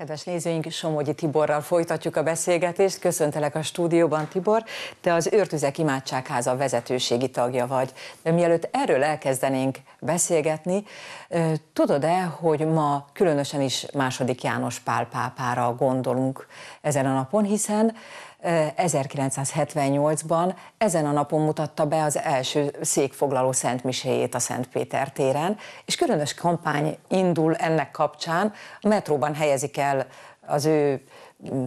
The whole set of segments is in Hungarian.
Kedves nézőink, Somogyi Tiborral folytatjuk a beszélgetést. Köszöntelek a stúdióban, Tibor. Te az Őrtüzek Imádságháza vezetőségi tagja vagy. De mielőtt erről elkezdenénk beszélgetni, tudod-e, hogy ma különösen is második János Pál pápára gondolunk ezen a napon, hiszen 1978-ban ezen a napon mutatta be az első székfoglaló szentmiséjét a Szent Péter téren, és különös kampány indul ennek kapcsán, a metróban helyezik el az ő mm,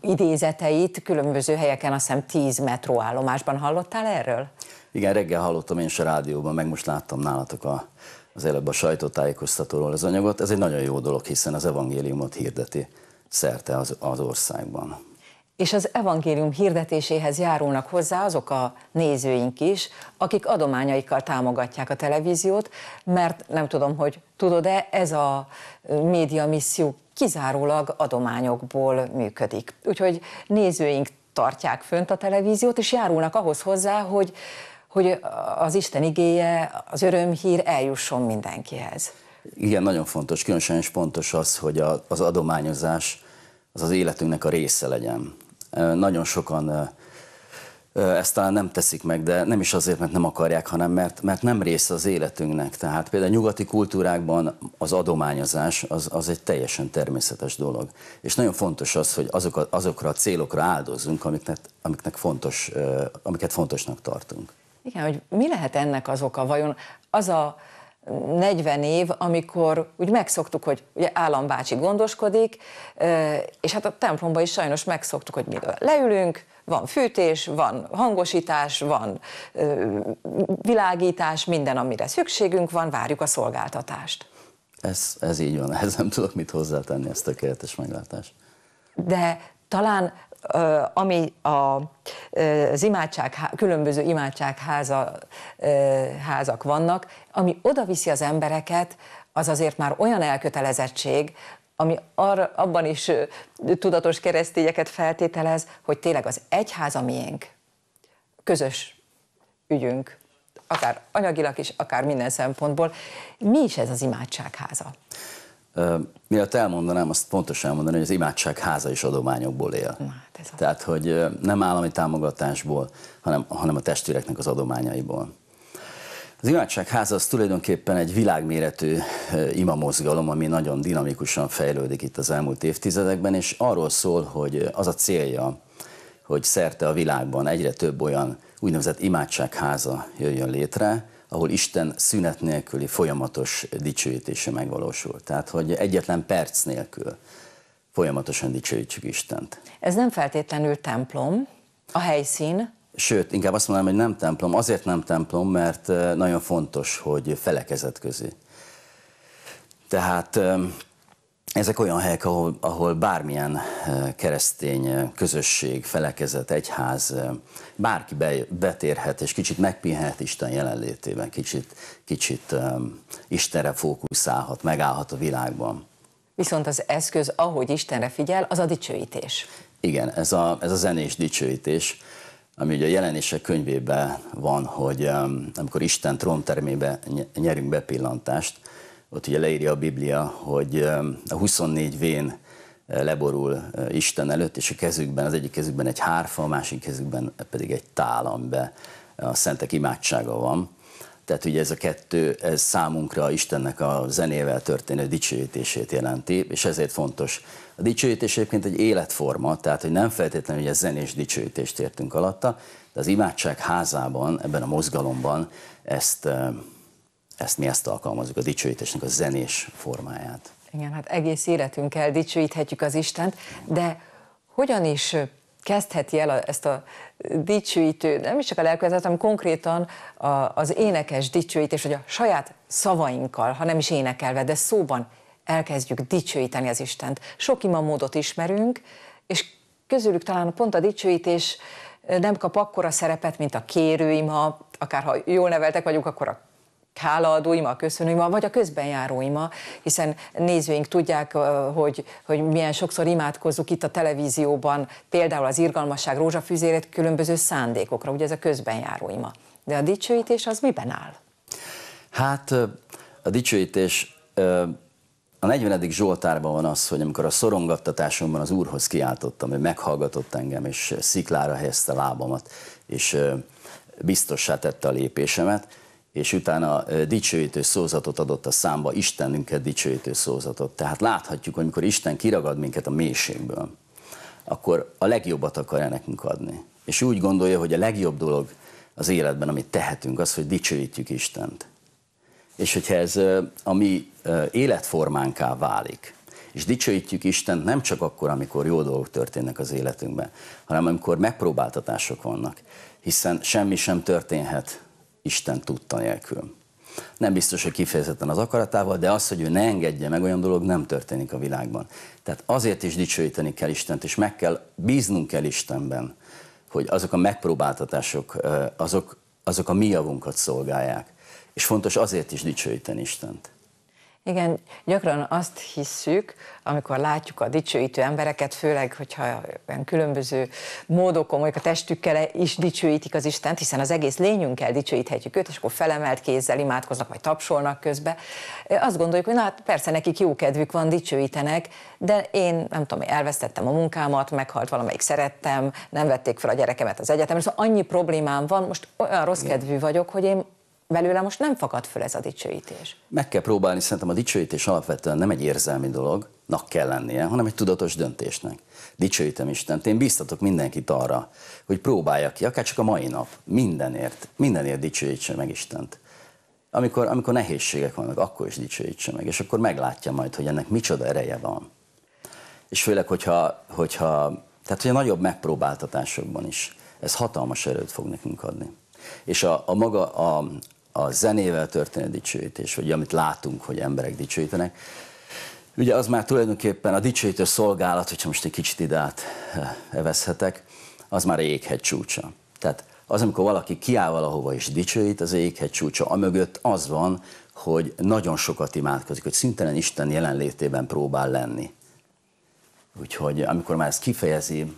idézeteit különböző helyeken, azt hiszem 10 metróállomásban hallottál erről? Igen, reggel hallottam én is a rádióban, meg most láttam nálatok a, az előbb a sajtótájékoztatóról az anyagot. Ez egy nagyon jó dolog, hiszen az evangéliumot hirdeti szerte az, az országban és az evangélium hirdetéséhez járulnak hozzá azok a nézőink is, akik adományaikkal támogatják a televíziót, mert nem tudom, hogy tudod-e, ez a média misszió kizárólag adományokból működik. Úgyhogy nézőink tartják fönt a televíziót, és járulnak ahhoz hozzá, hogy, hogy az Isten igéje, az örömhír eljusson mindenkihez. Igen, nagyon fontos, különösen is fontos az, hogy a, az adományozás az az életünknek a része legyen. Nagyon sokan ezt talán nem teszik meg, de nem is azért, mert nem akarják, hanem mert, mert nem része az életünknek. Tehát például nyugati kultúrákban az adományozás az, az egy teljesen természetes dolog. És nagyon fontos az, hogy azok a, azokra a célokra áldozzunk, amiknek, amiknek fontos, amiket fontosnak tartunk. Igen, hogy mi lehet ennek az oka? Vajon az a 40 év, amikor úgy megszoktuk, hogy ugye állambácsi gondoskodik, és hát a templomban is sajnos megszoktuk, hogy mi leülünk, van fűtés, van hangosítás, van világítás, minden, amire szükségünk van, várjuk a szolgáltatást. Ez, ez így van, ez nem tudok mit hozzátenni, ez tökéletes meglátás. De talán ami a, az imádság, különböző imádságháza házak vannak, ami oda viszi az embereket, az azért már olyan elkötelezettség, ami arra, abban is tudatos keresztényeket feltételez, hogy tényleg az egyház a miénk, közös ügyünk, akár anyagilag is, akár minden szempontból. Mi is ez az imádságháza? Mielőtt elmondanám, azt pontosan elmondani, hogy az imádság háza is adományokból él. Na, hát ez Tehát, hogy nem állami támogatásból, hanem, hanem a testvéreknek az adományaiból. Az imádság háza az tulajdonképpen egy világméretű imamozgalom, ami nagyon dinamikusan fejlődik itt az elmúlt évtizedekben, és arról szól, hogy az a célja, hogy szerte a világban egyre több olyan úgynevezett imádságháza jöjjön létre, ahol Isten szünet nélküli folyamatos dicsőítése megvalósul. Tehát, hogy egyetlen perc nélkül folyamatosan dicsőítsük Istent. Ez nem feltétlenül templom, a helyszín. Sőt, inkább azt mondanám, hogy nem templom. Azért nem templom, mert eh, nagyon fontos, hogy felekezet közé. Tehát ezek olyan helyek, ahol, ahol bármilyen eh, keresztény eh, közösség, felekezet, egyház, eh, bárki be, betérhet, és kicsit megpihenhet Isten jelenlétében, kicsit, kicsit um, Istenre fókuszálhat, megállhat a világban. Viszont az eszköz, ahogy Istenre figyel, az a dicsőítés. Igen, ez a, ez a zenés dicsőítés, ami ugye a jelenések könyvében van, hogy um, amikor Isten tróntermébe nyerünk bepillantást, ott ugye leírja a Biblia, hogy a 24 vén leborul Isten előtt, és a kezükben, az egyik kezükben egy hárfa, a másik kezükben pedig egy tál, amiben a szentek imádsága van. Tehát ugye ez a kettő, ez számunkra Istennek a zenével történő dicsőítését jelenti, és ezért fontos. A dicsőítés egyébként egy életforma, tehát hogy nem feltétlenül hogy a zenés dicsőítést értünk alatta, de az imádság házában, ebben a mozgalomban ezt ezt mi ezt alkalmazunk, a dicsőítésnek a zenés formáját. Igen, hát egész életünkkel dicsőíthetjük az Istent, de hogyan is kezdheti el a, ezt a dicsőítő, nem is csak a lelkületet, hanem konkrétan a, az énekes dicsőítés, hogy a saját szavainkkal, ha nem is énekelve, de szóban elkezdjük dicsőíteni az Istent. Sok ima módot ismerünk, és közülük talán pont a dicsőítés nem kap akkora szerepet, mint a kérőima, akár ha jól neveltek vagyunk, akkor a hálaadóima, köszönőima, vagy a közbenjáróima, hiszen nézőink tudják, hogy, hogy milyen sokszor imádkozzuk itt a televízióban, például az irgalmasság rózsafüzérét különböző szándékokra, ugye ez a közbenjáróima. De a dicsőítés az miben áll? Hát a dicsőítés a 40. Zsoltárban van az, hogy amikor a szorongattatásomban az Úrhoz kiáltottam, ő meghallgatott engem, és sziklára helyezte lábamat, és biztossá tette a lépésemet, és utána dicsőítő szózatot adott a számba, Istenünket dicsőítő szózatot. Tehát láthatjuk, amikor Isten kiragad minket a mélységből, akkor a legjobbat akarja nekünk adni. És úgy gondolja, hogy a legjobb dolog az életben, amit tehetünk, az, hogy dicsőítjük Istent. És hogyha ez a mi életformánká válik, és dicsőítjük Istent nem csak akkor, amikor jó dolgok történnek az életünkben, hanem amikor megpróbáltatások vannak, hiszen semmi sem történhet Isten tudta nélkül. Nem biztos, hogy kifejezetten az akaratával, de az, hogy ő ne engedje meg, olyan dolog nem történik a világban. Tehát azért is dicsőíteni kell Istent, és meg kell, bíznunk el Istenben, hogy azok a megpróbáltatások, azok, azok a mi javunkat szolgálják. És fontos azért is dicsőíteni Istent. Igen, gyakran azt hisszük, amikor látjuk a dicsőítő embereket, főleg, hogyha olyan különböző módokon, mondjuk a testükkel is dicsőítik az Istent, hiszen az egész lényünkkel dicsőíthetjük őt, és akkor felemelt kézzel imádkoznak, vagy tapsolnak közbe. Azt gondoljuk, hogy na hát persze nekik jó kedvük van, dicsőítenek, de én nem tudom, elvesztettem a munkámat, meghalt valamelyik szerettem, nem vették fel a gyerekemet az egyetemre, szóval annyi problémám van, most olyan rossz kedvű vagyok, hogy én belőle most nem fakad föl ez a dicsőítés. Meg kell próbálni, szerintem a dicsőítés alapvetően nem egy érzelmi dolognak kell lennie, hanem egy tudatos döntésnek. Dicsőítem Istent, én biztatok mindenkit arra, hogy próbálja ki, akár csak a mai nap, mindenért, mindenért dicsőítse meg Istent. Amikor, amikor nehézségek vannak, akkor is dicsőítse meg, és akkor meglátja majd, hogy ennek micsoda ereje van. És főleg, hogyha, hogyha tehát hogy a nagyobb megpróbáltatásokban is, ez hatalmas erőt fog nekünk adni. És a, a maga a, a zenével történő dicsőítés, vagy amit látunk, hogy emberek dicsőítenek, ugye az már tulajdonképpen a dicsőítő szolgálat, hogyha most egy kicsit ide át eh, evezhetek, az már éghegy csúcsa. Tehát az, amikor valaki kiáll valahova és dicsőít, az éghegy csúcsa. Amögött az van, hogy nagyon sokat imádkozik, hogy szintelen Isten jelenlétében próbál lenni. Úgyhogy amikor már ezt kifejezi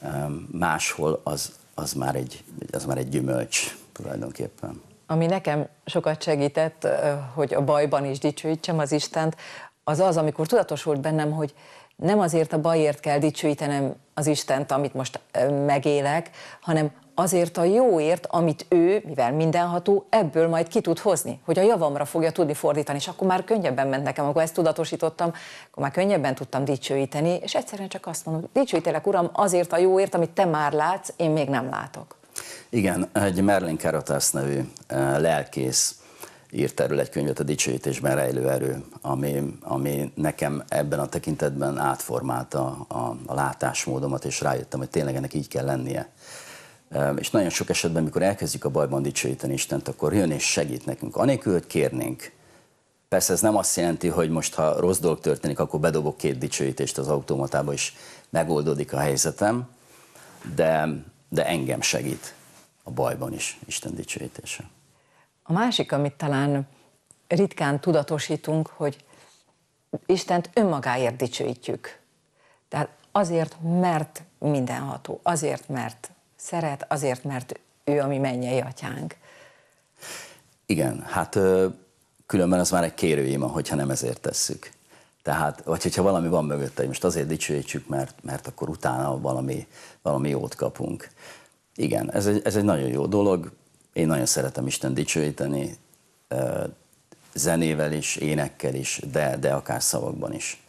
eh, máshol, az, az, már, egy, az már egy gyümölcs tulajdonképpen ami nekem sokat segített, hogy a bajban is dicsőítsem az Istent, az az, amikor tudatosult bennem, hogy nem azért a bajért kell dicsőítenem az Istent, amit most megélek, hanem azért a jóért, amit ő, mivel mindenható, ebből majd ki tud hozni, hogy a javamra fogja tudni fordítani, és akkor már könnyebben ment nekem, akkor ezt tudatosítottam, akkor már könnyebben tudtam dicsőíteni, és egyszerűen csak azt mondom, dicsőítelek, Uram, azért a jóért, amit te már látsz, én még nem látok. Igen, egy Merlin Karatász nevű eh, lelkész írt erről egy könyvet, a Dicsőítésben rejlő erő, ami, ami nekem ebben a tekintetben átformálta a, a, látásmódomat, és rájöttem, hogy tényleg ennek így kell lennie. Eh, és nagyon sok esetben, mikor elkezdjük a bajban dicsőíteni Istent, akkor jön és segít nekünk, anélkül, hogy kérnénk. Persze ez nem azt jelenti, hogy most ha rossz dolog történik, akkor bedobok két dicsőítést az automatába, és megoldódik a helyzetem, de de engem segít a bajban is Isten dicsőítése. A másik, amit talán ritkán tudatosítunk, hogy Istent önmagáért dicsőítjük. Tehát azért, mert mindenható, azért, mert szeret, azért, mert ő a mi mennyei atyánk. Igen, hát különben az már egy kérőima, hogyha nem ezért tesszük. Tehát, vagy hogyha valami van mögötte, most azért dicsőítsük, mert, mert akkor utána valami, valami jót kapunk. Igen, ez egy, ez egy nagyon jó dolog. Én nagyon szeretem Isten dicsőíteni, zenével is, énekkel is, de, de akár szavakban is.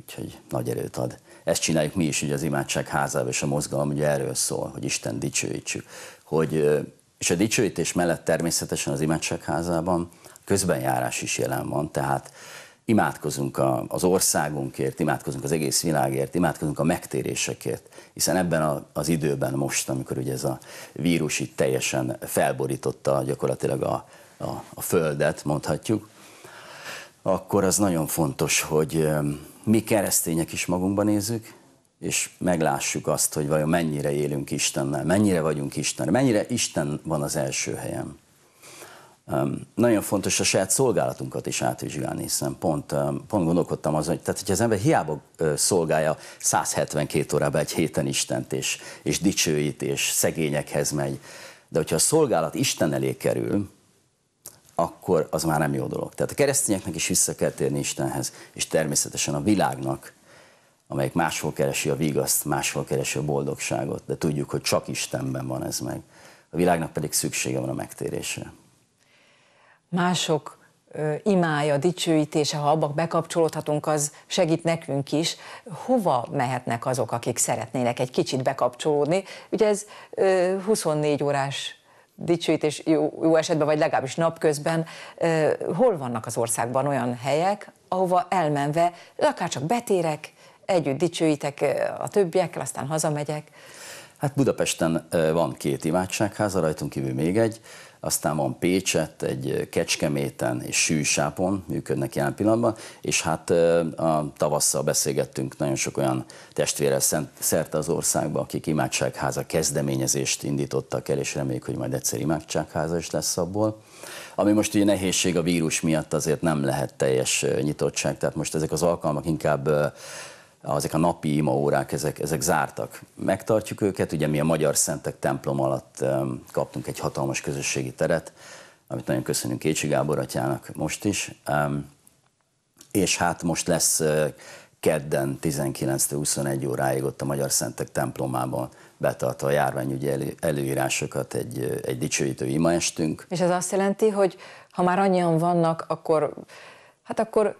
Úgyhogy nagy erőt ad. Ezt csináljuk mi is ugye az imádság házában, és a mozgalom ugye erről szól, hogy Isten dicsőítsük. Hogy, és a dicsőítés mellett természetesen az imádság házában közbenjárás is jelen van, tehát imádkozunk a, az országunkért, imádkozunk az egész világért, imádkozunk a megtérésekért, hiszen ebben az időben most, amikor ugye ez a vírus itt teljesen felborította gyakorlatilag a, a, a földet, mondhatjuk, akkor az nagyon fontos, hogy mi keresztények is magunkban nézzük, és meglássuk azt, hogy vajon mennyire élünk Istennel, mennyire vagyunk Istenre, mennyire Isten van az első helyen nagyon fontos a saját szolgálatunkat is átvizsgálni, hiszen pont, pont gondolkodtam azon, hogy tehát, hogyha az ember hiába szolgálja 172 órában egy héten Istent, és, és dicsőít, és szegényekhez megy, de hogyha a szolgálat Isten elé kerül, akkor az már nem jó dolog. Tehát a keresztényeknek is vissza kell térni Istenhez, és természetesen a világnak, amelyik máshol keresi a vigaszt, máshol keresi a boldogságot, de tudjuk, hogy csak Istenben van ez meg. A világnak pedig szüksége van a megtérésre mások imája, dicsőítése, ha abban bekapcsolódhatunk, az segít nekünk is. Hova mehetnek azok, akik szeretnének egy kicsit bekapcsolódni? Ugye ez 24 órás dicsőítés jó, jó esetben, vagy legalábbis napközben, hol vannak az országban olyan helyek, ahova elmenve akár csak betérek, együtt dicsőítek a többiekkel, aztán hazamegyek? Hát Budapesten van két imádságháza, rajtunk kívül még egy aztán van Pécset, egy Kecskeméten és Sűsápon működnek jelen pillanatban, és hát a tavasszal beszélgettünk nagyon sok olyan testvérrel szerte az országban akik imádságháza kezdeményezést indítottak el, és reméljük, hogy majd egyszer imádságháza is lesz abból. Ami most ugye nehézség a vírus miatt azért nem lehet teljes nyitottság, tehát most ezek az alkalmak inkább ezek a napi imaórák, ezek, ezek zártak. Megtartjuk őket, ugye mi a Magyar Szentek templom alatt kaptunk egy hatalmas közösségi teret, amit nagyon köszönünk Kécsi Gábor atyának most is. És hát most lesz kedden 19-21 óráig ott a Magyar Szentek templomában betartva a járványügyi előírásokat egy, egy dicsőítő imaestünk. És ez azt jelenti, hogy ha már annyian vannak, akkor hát akkor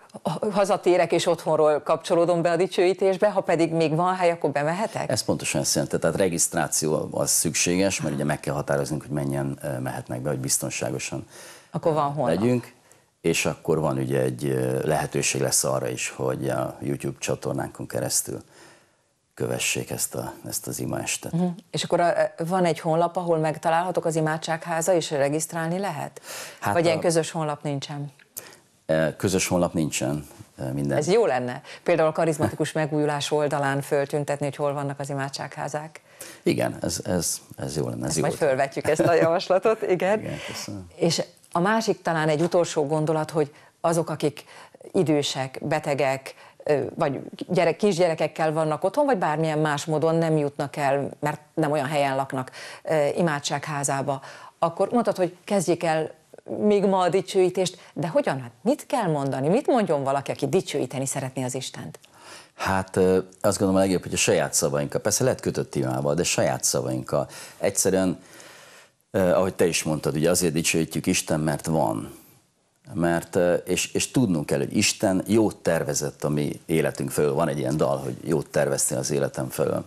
hazatérek és otthonról kapcsolódom be a dicsőítésbe, ha pedig még van hely, akkor bemehetek? Ez pontosan ezt jelenti, tehát regisztráció az szükséges, mert ugye meg kell határoznunk, hogy mennyien eh, mehetnek be, hogy biztonságosan akkor van eh, legyünk. És akkor van ugye egy eh, lehetőség lesz arra is, hogy a YouTube csatornánkon keresztül kövessék ezt, a, ezt az imaestet. Uh-huh. És akkor a, van egy honlap, ahol megtalálhatok az imádságháza, és regisztrálni lehet? Hát Vagy a... ilyen közös honlap nincsen? Közös honlap nincsen. Minden. Ez jó lenne. Például a karizmatikus megújulás oldalán föltüntetni, hogy hol vannak az imádságházák. Igen, ez, ez, ez jó lenne. Ez ezt jó majd oldal. fölvetjük ezt a javaslatot, igen. igen És a másik talán egy utolsó gondolat, hogy azok, akik idősek, betegek, vagy gyerek, kisgyerekekkel vannak otthon, vagy bármilyen más módon nem jutnak el, mert nem olyan helyen laknak imádságházába, akkor mondhatod, hogy kezdjék el még ma a dicsőítést, de hogyan? Hát mit kell mondani? Mit mondjon valaki, aki dicsőíteni szeretné az Istent? Hát azt gondolom a legjobb, hogy a saját szavainkkal, persze lehet kötött imával, de saját szavainkkal. Egyszerűen, eh, ahogy te is mondtad, ugye azért dicsőítjük Isten, mert van. Mert, eh, és, és tudnunk kell, hogy Isten jót tervezett a mi életünk felől. Van egy ilyen dal, hogy jót terveztél az életem felől.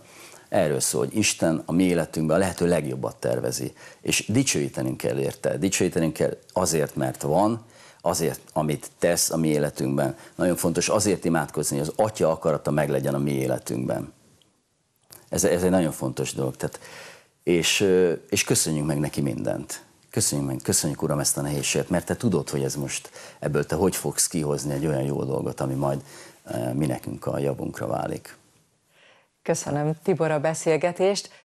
Erről szól, hogy Isten a mi életünkben a lehető legjobbat tervezi, és dicsőítenünk kell érte, dicsőítenünk kell azért, mert van, azért, amit tesz a mi életünkben. Nagyon fontos azért imádkozni, hogy az Atya akarata meglegyen a mi életünkben. Ez, ez egy nagyon fontos dolog. Tehát, és, és köszönjünk meg neki mindent. Köszönjük meg, köszönjük Uram ezt a nehézséget, mert te tudod, hogy ez most ebből te hogy fogsz kihozni egy olyan jó dolgot, ami majd mi nekünk a javunkra válik. Köszönöm Tibor a beszélgetést.